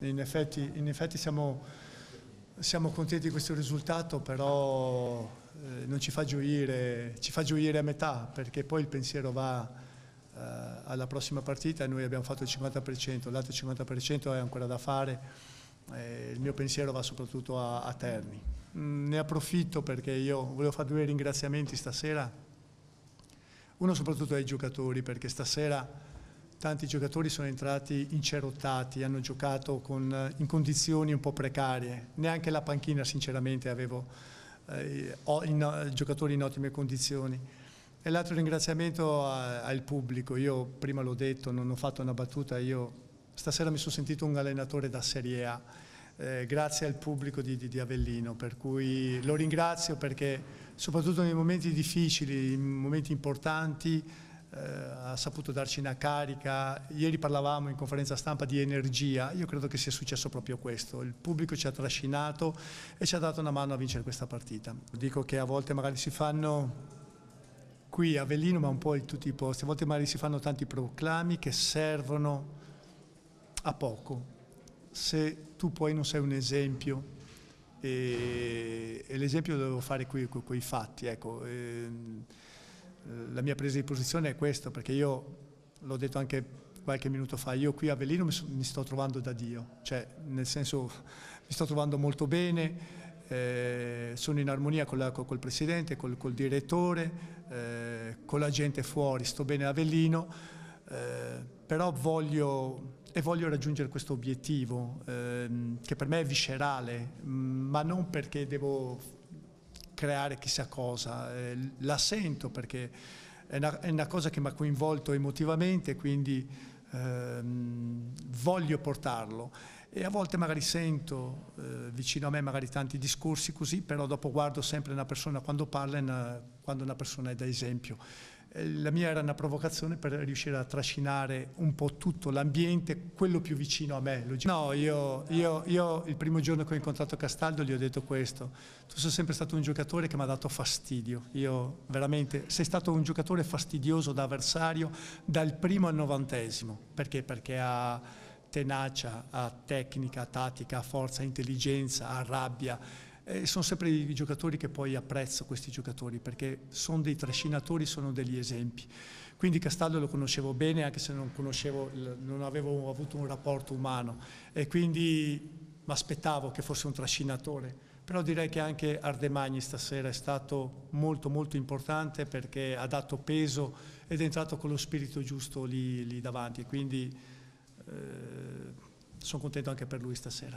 In effetti, in effetti siamo, siamo, contenti di questo risultato, però eh, non ci fa gioire, ci fa gioire a metà, perché poi il pensiero va eh, alla prossima partita noi abbiamo fatto il 50%, l'altro 50% è ancora da fare, eh, il mio pensiero va soprattutto a, a Terni. Mm, ne approfitto perché io volevo fare due ringraziamenti stasera, uno soprattutto ai giocatori, perché stasera tanti giocatori sono entrati incerottati, hanno giocato con, eh, in condizioni un po' precarie, neanche la panchina sinceramente avevo eh, in, eh, giocatori in ottime condizioni. E l'altro ringraziamento al pubblico, io prima l'ho detto, non ho fatto una battuta, io stasera mi sono sentito un allenatore da Serie A, eh, grazie al pubblico di, di, di Avellino, per cui lo ringrazio perché soprattutto nei momenti difficili, in momenti importanti, eh, ha saputo darci una carica. Ieri parlavamo in conferenza stampa di energia, io credo che sia successo proprio questo. Il pubblico ci ha trascinato e ci ha dato una mano a vincere questa partita. Dico che a volte magari si fanno qui a Vellino, ma un po' in tutti i posti, a volte magari si fanno tanti proclami che servono a poco. Se tu poi non sei un esempio, e, e l'esempio lo devo fare qui con i fatti, ecco. E, ehm, la mia presa di posizione è questa, perché io, l'ho detto anche qualche minuto fa, io qui a Avellino mi, mi sto trovando da Dio, cioè nel senso mi sto trovando molto bene, eh, sono in armonia la, col presidente, col, col direttore, eh, con la gente fuori, sto bene a Avellino, eh, però voglio, voglio, raggiungere questo obiettivo ehm, che per me è viscerale, ma non perché devo creare chissà cosa, eh, la sento perché è una, è una cosa che mi ha coinvolto emotivamente, quindi ehm, voglio portarlo. E a volte magari sento eh, vicino a me magari tanti discorsi così, però dopo guardo sempre una persona quando parla, una, quando una persona è da esempio la mia era una provocazione per riuscire a trascinare un po' tutto l'ambiente, quello più vicino a me. No, io, io, io, il primo giorno che ho incontrato Castaldo gli ho detto questo, tu sei sempre stato un giocatore che mi ha dato fastidio, io veramente, sei stato un giocatore fastidioso da avversario dal primo al novantesimo, perché? Perché ha tenacia, ha tecnica, ha tattica, ha forza, ha intelligenza, ha rabbia, eh, sono sempre i giocatori che poi apprezzo questi giocatori perché sono dei trascinatori, sono degli esempi. Quindi Castaldo lo conoscevo bene anche se non, conoscevo, non avevo avuto un rapporto umano e quindi mi aspettavo che fosse un trascinatore però direi che anche Ardemagni stasera è stato molto molto importante perché ha dato peso ed è entrato con lo spirito giusto lì, lì davanti, quindi eh, sono contento anche per lui stasera.